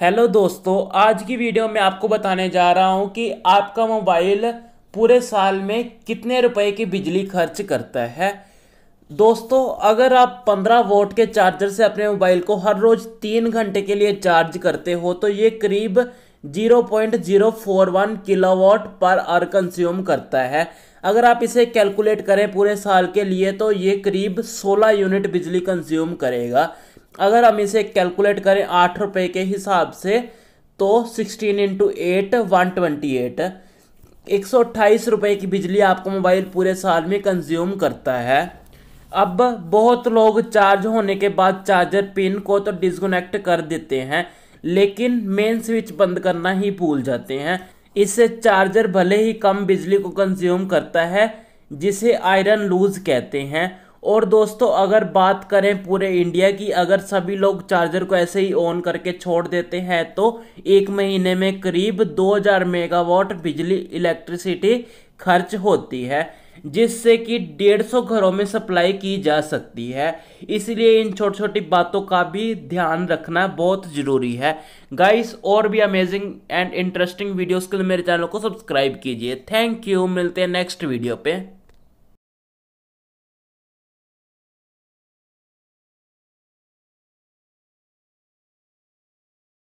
hello दोस्तों आज की वीडियो में आपको बताने जा रहा हूँ कि आपका मोबाइल पूरे साल में कितने रुपए की बिजली खर्च करता है दोस्तों अगर आप 15 वोट के चार्जर से अपने मोबाइल को हर रोज़ तीन घंटे के लिए चार्ज करते हो तो ये करीब 0.041 किलोवाट पर आवर कंज्यूम करता है अगर आप इसे कैलकुलेट करें पूरे साल के लिए तो ये करीब 16 यूनिट बिजली कंज्यूम करेगा अगर हम इसे कैलकुलेट करें आठ रुपए के हिसाब से तो sixteen into eight one twenty eight एक सौ अट्ठाईस रुपये की बिजली आपका मोबाइल पूरे साल में कंज्यूम करता है अब बहुत लोग चार्ज होने के बाद चार्जर पिन को तो डिस्कनेक्ट कर देते हैं लेकिन मेन स्विच बंद करना ही भूल जाते हैं इससे चार्जर भले ही कम बिजली को कंज्यूम करता है जिसे आयरन लूज कहते हैं और दोस्तों अगर बात करें पूरे इंडिया की अगर सभी लोग चार्जर को ऐसे ही ऑन करके छोड़ देते हैं तो एक महीने में करीब 2000 मेगावाट बिजली इलेक्ट्रिसिटी खर्च होती है जिससे कि 150 घरों में सप्लाई की जा सकती है इसलिए इन छोटी छोटी बातों का भी ध्यान रखना बहुत ज़रूरी है गाइस और भी अमेजिंग एंड इंटरेस्टिंग वीडियोस के लिए मेरे चैनल को सब्सक्राइब कीजिए थैंक यू मिलते हैं नेक्स्ट वीडियो पर